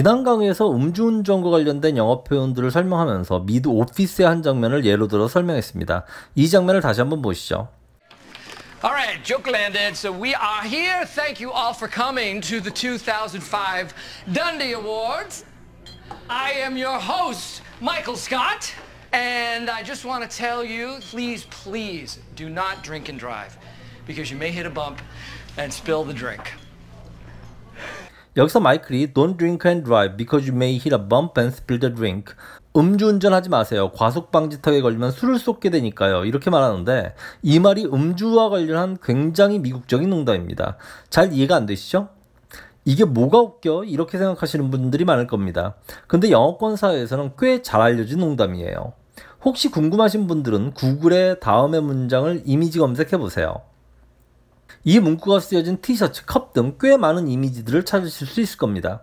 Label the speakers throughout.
Speaker 1: 지난 강의에서 음주운전과 관련된 영업 표현들을 설명하면서 미드 오피스의 한 장면을 예로 들어 설명했습니다. 이 장면을 다시 한번 보시죠. All right, joke landed. So we are here. Thank you all for coming to the 2005 Dundee Awards. I am your host, Michael Scott, and I just want to tell you, please, please do not drink and drive because you may hit a bump and spill the drink. 여기서 마이클이 Don't drink and drive because you may hit a bump and spill the drink. 음주운전하지 마세요. 과속방지턱에 걸리면 술을 쏟게 되니까요. 이렇게 말하는데 이 말이 음주와 관련한 굉장히 미국적인 농담입니다. 잘 이해가 안 되시죠? 이게 뭐가 웃겨? 이렇게 생각하시는 분들이 많을 겁니다. 근데 영어권 사회에서는 꽤 잘 알려진 농담이에요. 혹시 궁금하신 분들은 구글에 다음의 문장을 이미지 검색해 보세요. 이 문구가 쓰여진 티셔츠, 컵 등 꽤 많은 이미지들을 찾으실 수 있을 겁니다.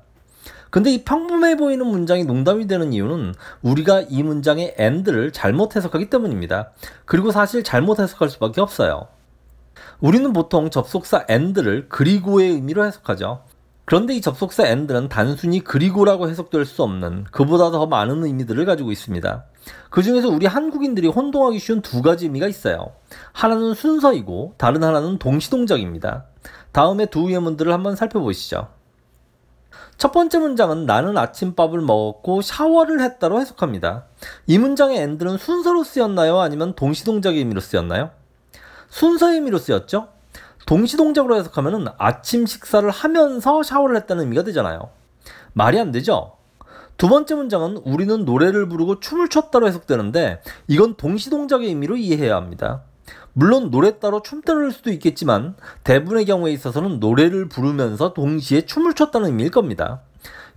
Speaker 1: 근데 이 평범해 보이는 문장이 농담이 되는 이유는 우리가 이 문장의 and를 잘못 해석하기 때문입니다. 그리고 사실 잘못 해석할 수밖에 없어요. 우리는 보통 접속사 and를 그리고의 의미로 해석하죠. 그런데 이 접속사 and는 단순히 그리고라고 해석될 수 없는 그보다 더 많은 의미들을 가지고 있습니다. 그 중에서 우리 한국인들이 혼동하기 쉬운 두 가지 의미가 있어요. 하나는 순서이고 다른 하나는 동시동작입니다. 다음에 두 예문들을 한번 살펴보시죠. 첫 번째 문장은 나는 아침밥을 먹었고 샤워를 했다로 해석합니다. 이 문장의 and는 순서로 쓰였나요? 아니면 동시동작의 의미로 쓰였나요? 순서의 의미로 쓰였죠? 동시동작으로 해석하면 아침 식사를 하면서 샤워를 했다는 의미가 되잖아요. 말이 안 되죠? 두 번째 문장은 우리는 노래를 부르고 춤을 췄다로 해석되는데 이건 동시동작의 의미로 이해해야 합니다. 물론 노래 따로 춤 따를 수도 있겠지만 대부분의 경우에 있어서는 노래를 부르면서 동시에 춤을 췄다는 의미일 겁니다.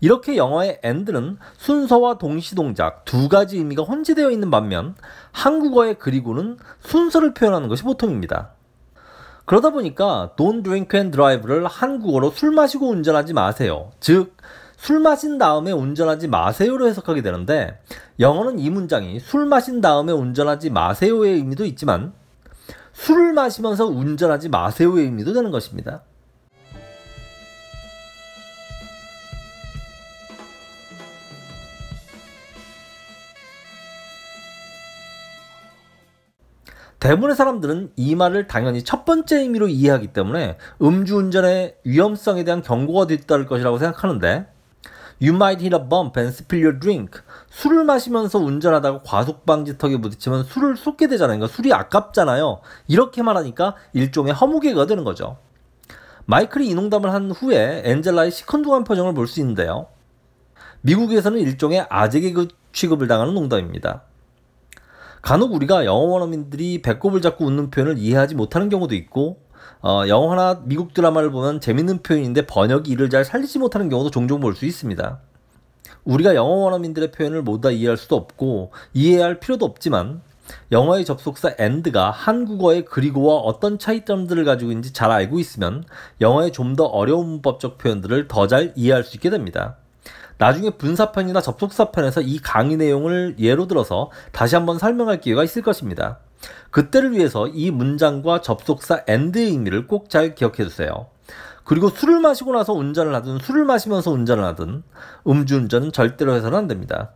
Speaker 1: 이렇게 영어의 and는 순서와 동시동작 두 가지 의미가 혼재되어 있는 반면 한국어의 그리고는 순서를 표현하는 것이 보통입니다. 그러다 보니까 Don't drink and drive를 한국어로 술 마시고 운전하지 마세요. 즉, 술 마신 다음에 운전하지 마세요로 해석하게 되는데 영어는 이 문장이 술 마신 다음에 운전하지 마세요의 의미도 있지만 술을 마시면서 운전하지 마세요의 의미도 되는 것입니다. 대부분의 사람들은 이 말을 당연히 첫 번째 의미로 이해하기 때문에 음주운전의 위험성에 대한 경고가 됐다를 것이라고 생각하는데 You might hit a bump and spill your drink. 술을 마시면서 운전하다가 과속방지턱에 부딪히면 술을 쏟게 되잖아요. 그러니까 술이 아깝잖아요. 이렇게 말하니까 일종의 허무개가 되는 거죠. 마이클이 이 농담을 한 후에 엔젤라의 시큰둥한 표정을 볼 수 있는데요. 미국에서는 일종의 아재 개그 취급을 당하는 농담입니다. 간혹 우리가 영어 원어민들이 배꼽을 잡고 웃는 표현을 이해하지 못하는 경우도 있고 어, 영화나 미국 드라마를 보면 재밌는 표현인데 번역이 이를 잘 살리지 못하는 경우도 종종 볼 수 있습니다. 우리가 영어 원어민들의 표현을 모두 다 이해할 수도 없고 이해할 필요도 없지만 영어의 접속사 and가 한국어의 그리고와 어떤 차이점들을 가지고 있는지 잘 알고 있으면 영어의 좀 더 어려운 문법적 표현들을 더 잘 이해할 수 있게 됩니다. 나중에 분사편이나 접속사편에서 이 강의 내용을 예로 들어서 다시 한번 설명할 기회가 있을 것입니다. 그때를 위해서 이 문장과 접속사 and의 의미를 꼭 잘 기억해 주세요. 그리고 술을 마시고 나서 운전을 하든 술을 마시면서 운전을 하든 음주운전은 절대로 해서는 안 됩니다.